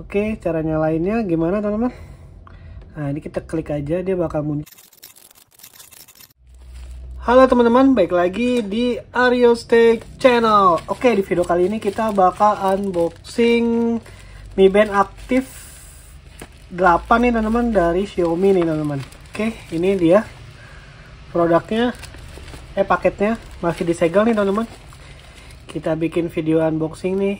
Oke, caranya lainnya gimana teman-teman? Nah, ini kita klik aja, dia bakal muncul. Halo teman-teman, baik lagi di Ario Steak Channel. Oke, di video kali ini kita bakal unboxing Mi Band aktif 8 nih teman-teman dari Xiaomi nih teman-teman. Oke, ini dia produknya, eh paketnya masih disegel nih teman-teman. Kita bikin video unboxing nih,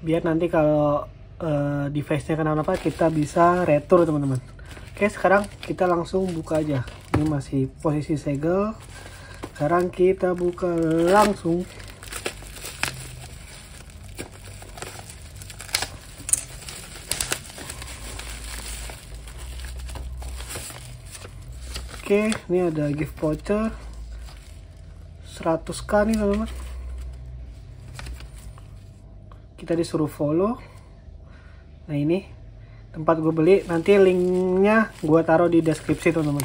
biar nanti kalau uh, device-nya kenapa kita bisa retur teman-teman oke sekarang kita langsung buka aja ini masih posisi segel sekarang kita buka langsung Oke, ini ada gift voucher 100k nih teman-teman. Kita disuruh follow nah ini tempat gue beli nanti linknya gue taruh di deskripsi teman-teman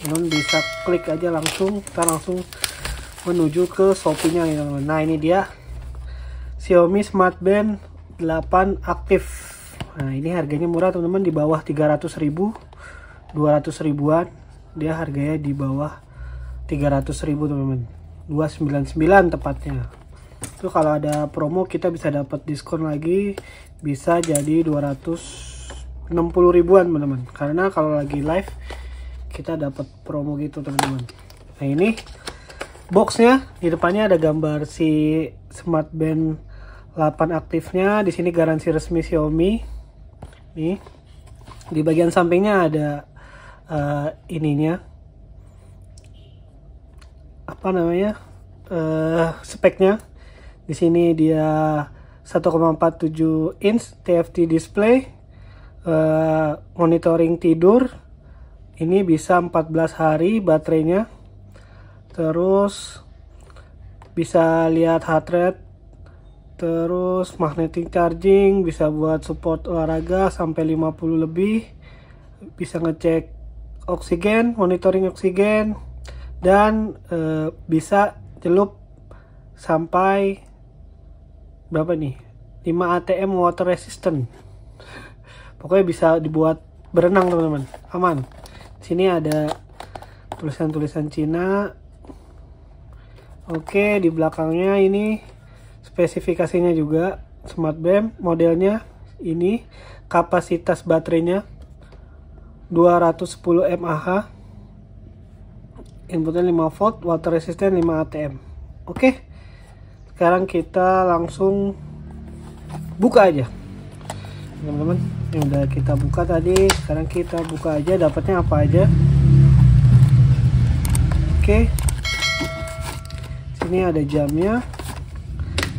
teman bisa klik aja langsung kita langsung menuju ke Shopee-nya ya teman-teman nah ini dia Xiaomi Smart Band 8 aktif nah ini harganya murah teman-teman di bawah 300 ribu 200 ribuan dia harganya di bawah 300 ribu teman-teman 299 tepatnya itu kalau ada promo kita bisa dapat diskon lagi bisa jadi 260 ribuan teman-teman karena kalau lagi live kita dapat promo gitu teman-teman nah ini boxnya di depannya ada gambar si smart band 8 aktifnya di sini garansi resmi Xiaomi nih di bagian sampingnya ada uh, ininya apa namanya uh, speknya di sini dia 1,47 inch TFT display, uh, monitoring tidur. Ini bisa 14 hari baterainya. Terus bisa lihat heart rate. Terus magnetic charging bisa buat support olahraga sampai 50 lebih. Bisa ngecek oksigen, monitoring oksigen dan e, bisa celup sampai berapa nih 5 ATM water resistant pokoknya bisa dibuat berenang teman-teman aman sini ada tulisan-tulisan Cina oke di belakangnya ini spesifikasinya juga smart BEM modelnya ini kapasitas baterainya 210 mAh inputnya 5 volt water resistant 5 ATM oke okay sekarang kita langsung buka aja teman-teman yang udah kita buka tadi sekarang kita buka aja dapatnya apa aja oke sini ada jamnya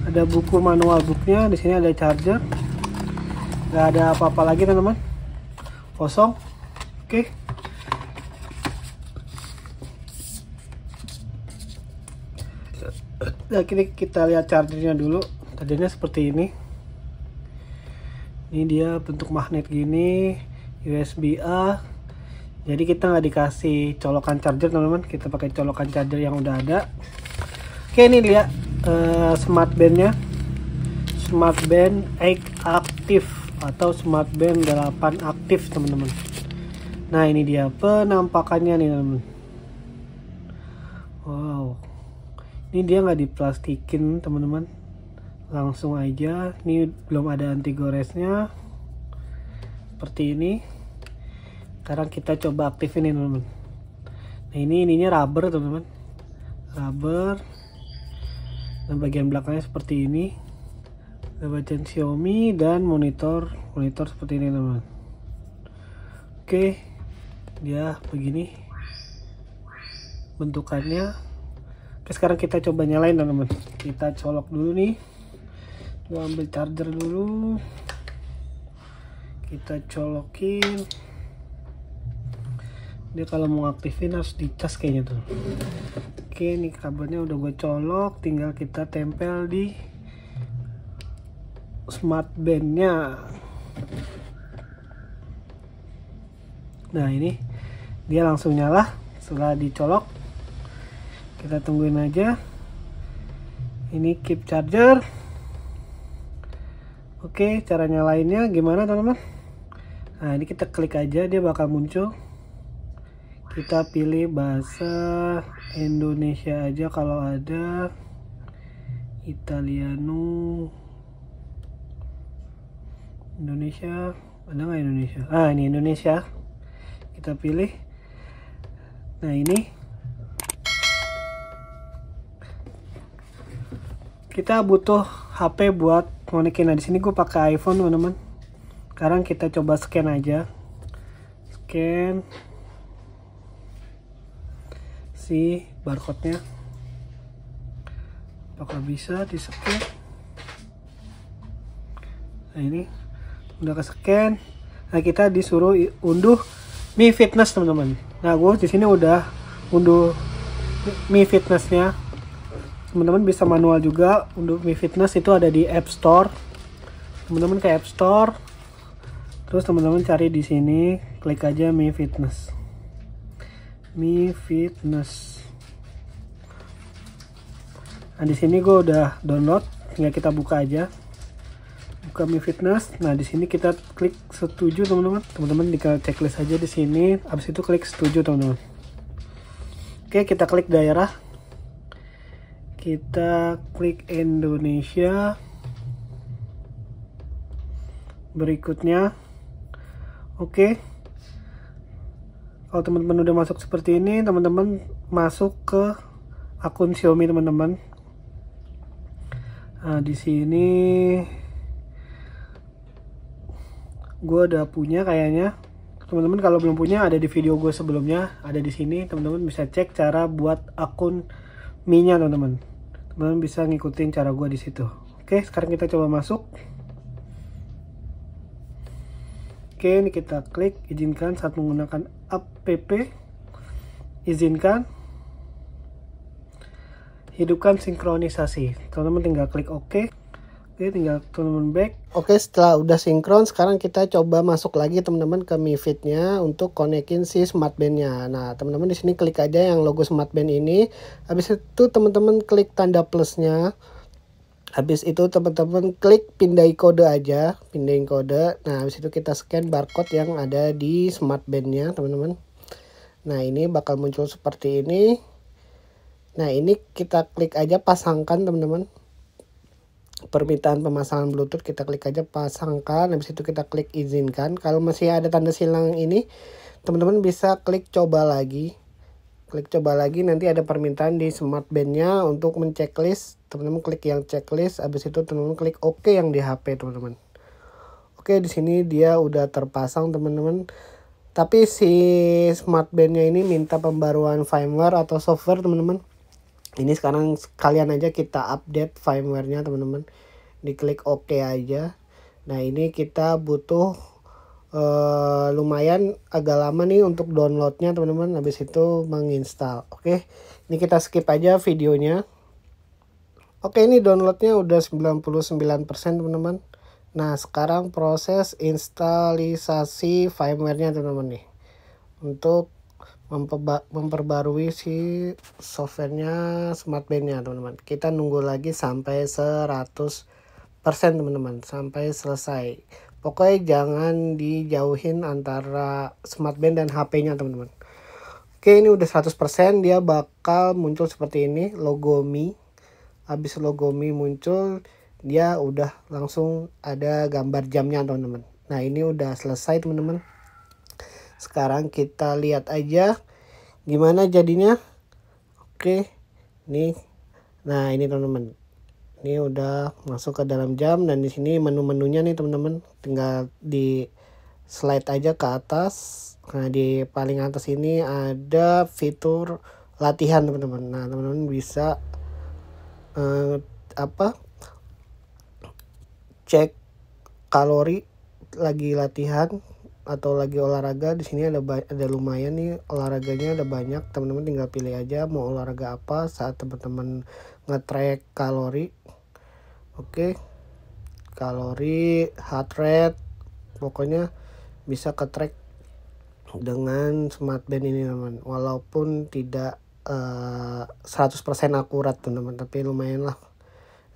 ada buku manual booknya di sini ada charger nggak ada apa-apa lagi teman-teman kosong oke nah, kini kita lihat chargernya dulu chargernya seperti ini ini dia bentuk magnet gini USB A jadi kita nggak dikasih colokan charger teman-teman kita pakai colokan charger yang udah ada oke ini dia uh, smart bandnya smart band 8 aktif atau smart band 8 aktif teman-teman nah ini dia penampakannya nih teman-teman wow ini dia nggak diplastikin teman-teman langsung aja ini belum ada anti goresnya seperti ini sekarang kita coba aktifin ini teman-teman nah ini ininya rubber teman-teman rubber dan bagian belakangnya seperti ini ada bacaan Xiaomi dan monitor monitor seperti ini teman-teman oke dia begini bentukannya Oke sekarang kita coba nyalain teman-teman Kita colok dulu nih Gua ambil charger dulu Kita colokin Dia kalau mau aktifin harus dicas kayaknya tuh Oke ini kabelnya udah gue colok Tinggal kita tempel di Smart bandnya Nah ini Dia langsung nyala Setelah dicolok kita tungguin aja ini keep charger oke caranya lainnya gimana teman-teman nah ini kita klik aja dia bakal muncul kita pilih bahasa Indonesia aja kalau ada Italiano Indonesia ada nggak Indonesia ah ini Indonesia kita pilih nah ini kita butuh HP buat konekin. Nah, di sini gue pakai iPhone, teman-teman. Sekarang kita coba scan aja. Scan si barcode-nya. Apakah bisa di-scan? Nah, ini udah ke-scan. Nah, kita disuruh unduh Mi Fitness, teman-teman. Nah, gue di sini udah unduh Mi Fitness-nya teman-teman bisa manual juga untuk Mi Fitness itu ada di App Store teman-teman ke App Store terus teman-teman cari di sini klik aja Mi Fitness Mi Fitness nah di sini gue udah download tinggal kita buka aja buka Mi Fitness nah di sini kita klik setuju teman-teman teman-teman tinggal checklist aja di sini abis itu klik setuju teman-teman oke kita klik daerah kita klik Indonesia berikutnya oke kalau teman-teman udah masuk seperti ini teman-teman masuk ke akun Xiaomi teman-teman nah di sini gue udah punya kayaknya teman-teman kalau belum punya ada di video gue sebelumnya ada di sini teman-teman bisa cek cara buat akun mie-nya teman-teman teman bisa ngikutin cara gue di situ oke sekarang kita coba masuk oke ini kita klik izinkan saat menggunakan app izinkan hidupkan sinkronisasi teman-teman tinggal klik ok Oke, tinggal teman-teman back. Oke, setelah udah sinkron, sekarang kita coba masuk lagi teman-teman ke MiFit-nya untuk konekin si smartband-nya. Nah, teman-teman di sini klik aja yang logo smartband ini. Habis itu teman-teman klik tanda plusnya. Habis itu teman-teman klik pindai kode aja, pindahin kode. Nah, habis itu kita scan barcode yang ada di smartband-nya, teman-teman. Nah, ini bakal muncul seperti ini. Nah, ini kita klik aja pasangkan, teman-teman permintaan pemasangan bluetooth kita klik aja pasangkan habis itu kita klik izinkan kalau masih ada tanda silang ini teman-teman bisa klik coba lagi klik coba lagi nanti ada permintaan di smart bandnya untuk menceklis teman-teman klik yang checklist habis itu teman-teman klik OK yang di HP teman-teman oke di sini dia udah terpasang teman-teman tapi si smart bandnya ini minta pembaruan firmware atau software teman-teman ini sekarang sekalian aja kita update firmware-nya teman-teman diklik OK aja nah ini kita butuh uh, lumayan agak lama nih untuk downloadnya teman-teman habis itu menginstal oke okay. ini kita skip aja videonya oke okay, ini downloadnya udah 99% teman-teman nah sekarang proses instalisasi firmware-nya teman-teman nih untuk memperbarui si softwarenya smart bandnya teman-teman kita nunggu lagi sampai 100% teman-teman sampai selesai pokoknya jangan dijauhin antara smart band dan HP nya teman-teman oke ini udah 100% dia bakal muncul seperti ini logo Mi habis logo Mi muncul dia udah langsung ada gambar jamnya teman-teman nah ini udah selesai teman-teman sekarang kita lihat aja gimana jadinya. Oke, ini nah ini teman-teman. Ini udah masuk ke dalam jam dan di sini menu-menunya nih teman-teman. Tinggal di slide aja ke atas. Nah, di paling atas ini ada fitur latihan teman-teman. Nah, teman-teman bisa eh, apa? Cek kalori lagi latihan atau lagi olahraga di sini ada ada lumayan nih olahraganya ada banyak teman-teman tinggal pilih aja mau olahraga apa saat teman-teman ngetrack kalori oke okay. kalori heart rate pokoknya bisa ke track dengan smartband ini teman walaupun tidak uh, eh, 100% akurat teman-teman tapi lumayan lah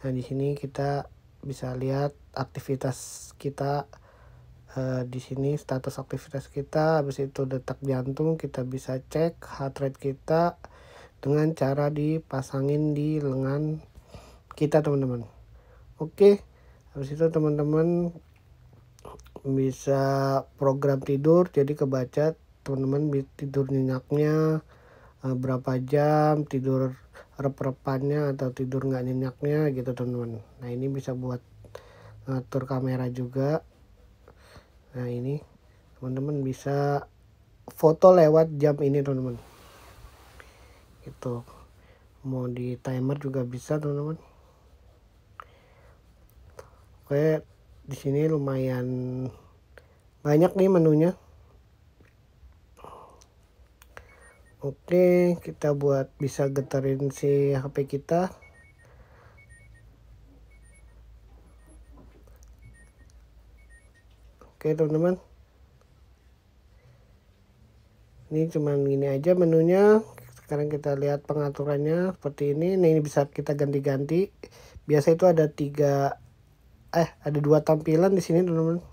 nah di sini kita bisa lihat aktivitas kita Uh, di sini status aktivitas kita habis itu detak jantung kita bisa cek heart rate kita dengan cara dipasangin di lengan kita teman-teman oke okay. habis itu teman-teman bisa program tidur jadi kebaca teman-teman tidur nyenyaknya eh, berapa jam tidur rep-repannya atau tidur nggak nyenyaknya gitu teman-teman nah ini bisa buat ngatur kamera juga Nah ini teman-teman bisa foto lewat jam ini teman-teman. Itu mau di timer juga bisa teman-teman. Oke di sini lumayan banyak nih menunya. Oke kita buat bisa getarin si HP kita. Oke teman-teman. Ini cuma gini aja menunya. Sekarang kita lihat pengaturannya seperti ini. Nah ini bisa kita ganti-ganti. Biasa itu ada tiga, eh ada dua tampilan di sini teman-teman.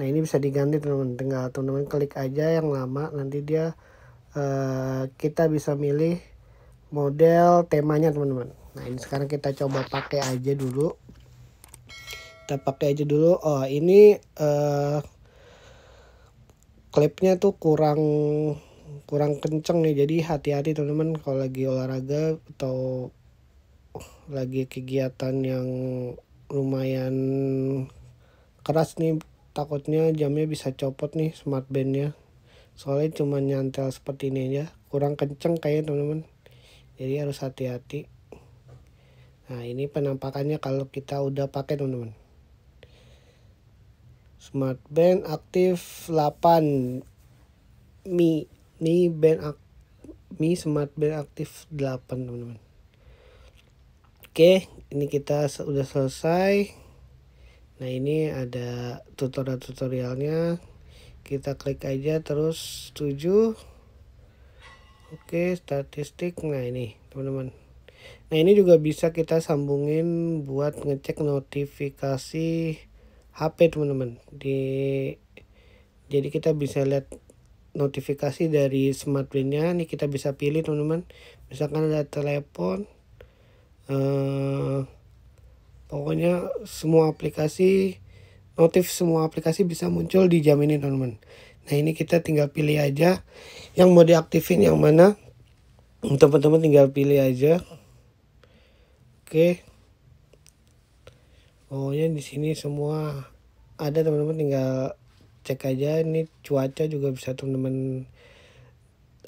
Nah ini bisa diganti teman-teman. Tinggal teman-teman klik aja yang lama. Nanti dia eh, kita bisa milih model temanya teman-teman. Nah ini sekarang kita coba pakai aja dulu kita pakai aja dulu oh ini uh, klipnya tuh kurang kurang kenceng nih jadi hati-hati teman-teman kalau lagi olahraga atau lagi kegiatan yang lumayan keras nih takutnya jamnya bisa copot nih smart bandnya soalnya cuma nyantel seperti ini aja kurang kenceng kayaknya teman-teman jadi harus hati-hati nah ini penampakannya kalau kita udah pakai teman-teman Smart Band aktif 8 Mi Mi band ak Mi Smart Band aktif 8 teman-teman Oke ini kita sudah selesai Nah ini ada tutorial-tutorialnya Kita klik aja terus 7 Oke statistik Nah ini teman-teman Nah ini juga bisa kita sambungin buat ngecek notifikasi HP teman-teman di jadi kita bisa lihat notifikasi dari smartphone-nya ini kita bisa pilih teman-teman misalkan ada telepon eh, pokoknya semua aplikasi notif semua aplikasi bisa muncul di jam ini teman-teman nah ini kita tinggal pilih aja yang mau diaktifin yang mana teman-teman tinggal pilih aja oke pokoknya di sini semua ada teman-teman tinggal cek aja ini cuaca juga bisa teman-teman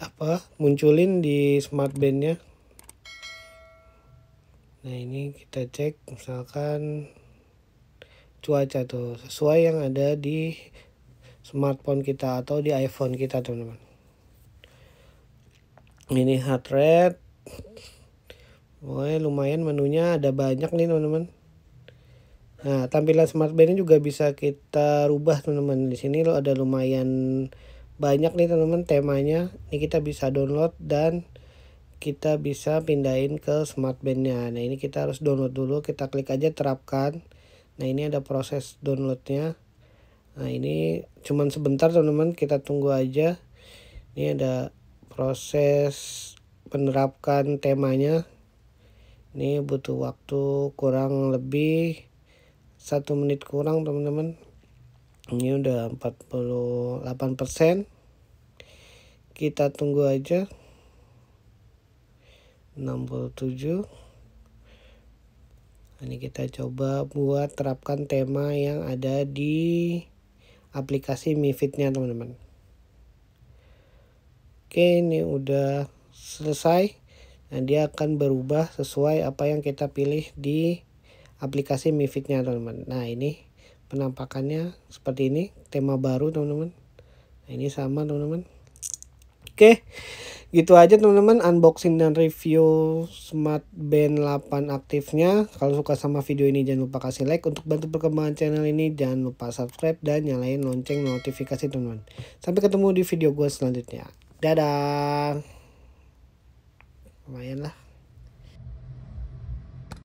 apa munculin di smart bandnya nah ini kita cek misalkan cuaca tuh sesuai yang ada di smartphone kita atau di iPhone kita teman-teman ini heart rate Pokoknya lumayan menunya ada banyak nih teman-teman Nah, tampilan smart band ini juga bisa kita rubah teman-teman. Di sini lo ada lumayan banyak nih teman-teman temanya. Ini kita bisa download dan kita bisa pindahin ke smart bandnya. Nah, ini kita harus download dulu. Kita klik aja terapkan. Nah, ini ada proses downloadnya. Nah, ini cuman sebentar teman-teman. Kita tunggu aja. Ini ada proses penerapkan temanya. Ini butuh waktu kurang lebih satu menit kurang teman-teman ini udah 48% kita tunggu aja 67 ini kita coba buat terapkan tema yang ada di aplikasi Mifitnya teman-teman Oke ini udah selesai nah, dia akan berubah sesuai apa yang kita pilih di aplikasi Mifitnya teman-teman. Nah ini penampakannya seperti ini tema baru teman-teman. Nah, ini sama teman-teman. Oke gitu aja teman-teman unboxing dan review Smart Band 8 aktifnya. Kalau suka sama video ini jangan lupa kasih like untuk bantu perkembangan channel ini. Jangan lupa subscribe dan nyalain lonceng notifikasi teman-teman. Sampai ketemu di video gue selanjutnya. Dadah. Lumayan lah.